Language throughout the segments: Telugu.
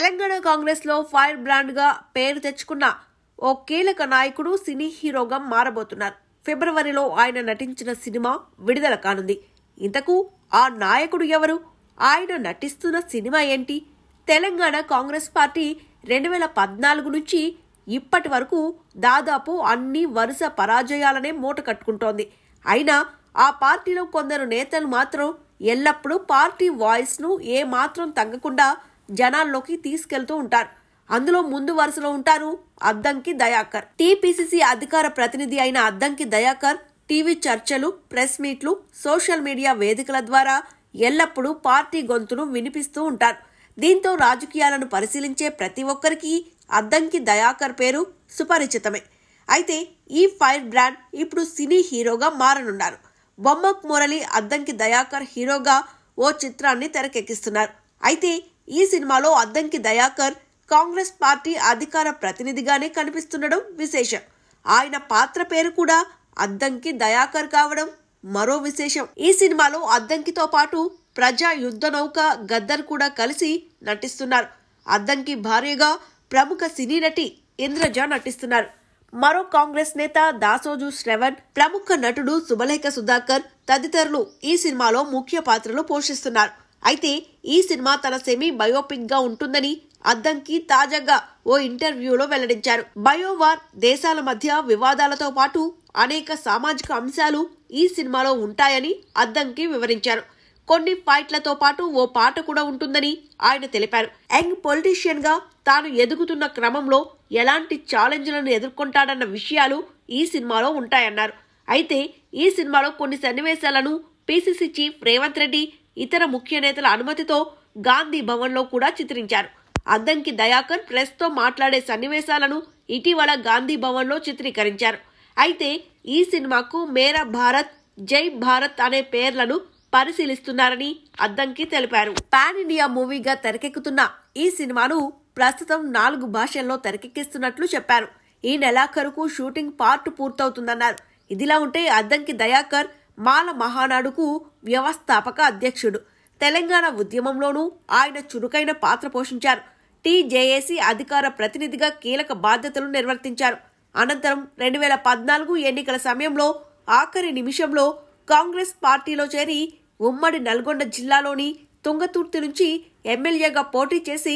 తెలంగాణ కాంగ్రెస్లో ఫైర్ బ్రాండ్గా పేరు తెచ్చుకున్న ఓ కీలక నాయకుడు సినీ హీరోగా మారబోతున్నారు ఫిబ్రవరిలో ఆయన నటించిన సినిమా విడుదల కానుంది ఇంతకు ఆ నాయకుడు ఎవరు ఆయన నటిస్తున్న సినిమా ఏంటి తెలంగాణ కాంగ్రెస్ పార్టీ రెండు వేల పద్నాలుగు నుంచి ఇప్పటి వరకు దాదాపు అన్ని వరుస పరాజయాలనే మూట కట్టుకుంటోంది అయినా ఆ పార్టీలో కొందరు నేతలు మాత్రం ఎల్లప్పుడూ పార్టీ వాయిస్ను ఏమాత్రం తగ్గకుండా జనాల్లోకి తీసుకెళ్తూ ఉంటారు అందులో ముందు వరుసలో ఉంటారు అద్దంకి దయాకర్ టీపీసీసీ అధికార ప్రతినిధి అయిన అద్దంకి దయాకర్ టీవీ చర్చలు ప్రెస్ మీట్లు సోషల్ మీడియా వేదికల ద్వారా ఎల్లప్పుడూ పార్టీ గొంతును వినిపిస్తూ ఉంటారు దీంతో రాజకీయాలను పరిశీలించే ప్రతి ఒక్కరికి అద్దంకి దయాకర్ పేరు సుపరిచితమే అయితే ఈ ఫైర్ బ్రాండ్ ఇప్పుడు సినీ హీరోగా మారనున్నారు బొమ్మక్ మురళి అద్దంకి దయాకర్ హీరోగా ఓ చిత్రాన్ని తెరకెక్కిస్తున్నారు అయితే ఈ సినిమాలో అద్దంకి దయాకర్ కాంగ్రెస్ పార్టీ అధికార ప్రతినిధిగానే కనిపిస్తుండడం విశేషం ఆయన పాత్ర పేరు కూడా అద్దంకి దయాకర్ కావడం మరో విశేషం ఈ సినిమాలో అద్దంకితో పాటు ప్రజా యుద్ధ నౌక గద్దర్ కూడా కలిసి నటిస్తున్నారు అద్దంకి భార్యగా ప్రముఖ సినీ నటి ఇంద్రజ నటిస్తున్నారు మరో కాంగ్రెస్ నేత దాసోజు శ్రవణ్ ప్రముఖ నటుడు శుభలేఖ సుధాకర్ తదితరులు ఈ సినిమాలో ముఖ్య పాత్రలు పోషిస్తున్నారు అయితే ఈ సినిమా తన సెమీ బయోపిక్గా ఉంటుందని అద్దంకి తాజాగా ఓ ఇంటర్వ్యూలో వెల్లడించారు బయోవార్ దేశాల మధ్య వివాదాలతో పాటు అనేక సామాజిక అంశాలు ఈ సినిమాలో ఉంటాయని అద్దంకి వివరించారు కొన్ని ఫైట్లతో పాటు ఓ పాట కూడా ఉంటుందని ఆయన తెలిపారు యంగ్ పొలిటీషియన్ గా తాను ఎదుగుతున్న క్రమంలో ఎలాంటి ఛాలెంజ్లను ఎదుర్కొంటాడన్న విషయాలు ఈ సినిమాలో ఉంటాయన్నారు అయితే ఈ సినిమాలో కొన్ని సన్నివేశాలను పిసిసి చీఫ్ రేవంత్ రెడ్డి ఇతర ముఖ్య నేతల అనుమతితో గాంధీ భవన్లో కూడా చిత్రించారు అద్దంకి దయాకర్ ప్రెస్తో మాట్లాడే సన్నివేశాలను ఇటీవల గాంధీ భవన్లో చిత్రీకరించారు అయితే ఈ సినిమాకు మేరా భారత్ జై భారత్ అనే పేర్లను పరిశీలిస్తున్నారని అద్దంకి తెలిపారు పాన్ ఇండియా మూవీగా తెరకెక్కుతున్న ఈ సినిమాను ప్రస్తుతం నాలుగు భాషల్లో తెరకెక్కిస్తున్నట్లు చెప్పారు ఈ నెలాఖరుకు షూటింగ్ పార్ట్ పూర్తవుతుందన్నారు ఇదిలా ఉంటే అద్దంకి దయాకర్ మాల మహానాడుకు వ్యవస్థాపక అధ్యక్షుడు తెలంగాణ ఉద్యమంలోనూ ఆయన చురుకైన పాత్ర పోషించారు టీజేఏసీ అధికార ప్రతినిధిగా కీలక బాధ్యతలు నిర్వర్తించారు అనంతరం రెండు వేల పద్నాలుగు ఎన్నికల సమయంలో ఆఖరి నిమిషంలో కాంగ్రెస్ పార్టీలో చేరి ఉమ్మడి నల్గొండ జిల్లాలోని తుంగతుర్తి నుంచి ఎమ్మెల్యేగా పోటీ చేసి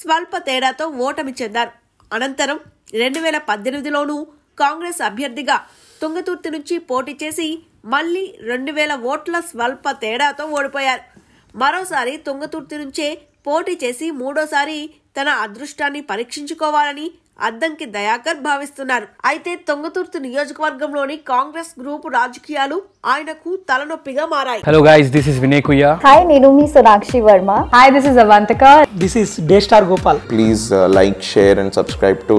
స్వల్ప తేడాతో ఓటమి చెందారు అనంతరం రెండు వేల పద్దెనిమిదిలోనూ కాంగ్రెస్ అభ్యర్థిగా తుంగతుర్తి నుంచి పోటీ చేసి మళ్ళీ రెండు వేల ఓట్ల స్వల్ప తేడాతో ఓడిపోయారు మరోసారి తుంగతుర్తి నుంచే పోటీ చేసి మూడోసారి తన అదృష్టాన్ని పరీక్షించుకోవాలని అద్దంకి దయాకర్ భావిస్తున్నారు అయితే తొంగతుర్తి నియోజకవర్గంలోని కాంగ్రెస్ గ్రూపు రాజకీయాలు ఆయనకు తలనొప్పిగా మారాయి hello guys this is Vinay కుయ్య హాయ్ నేను మీ Sonakshi Varma hi this is Avantika this is day star Gopal please like share and subscribe to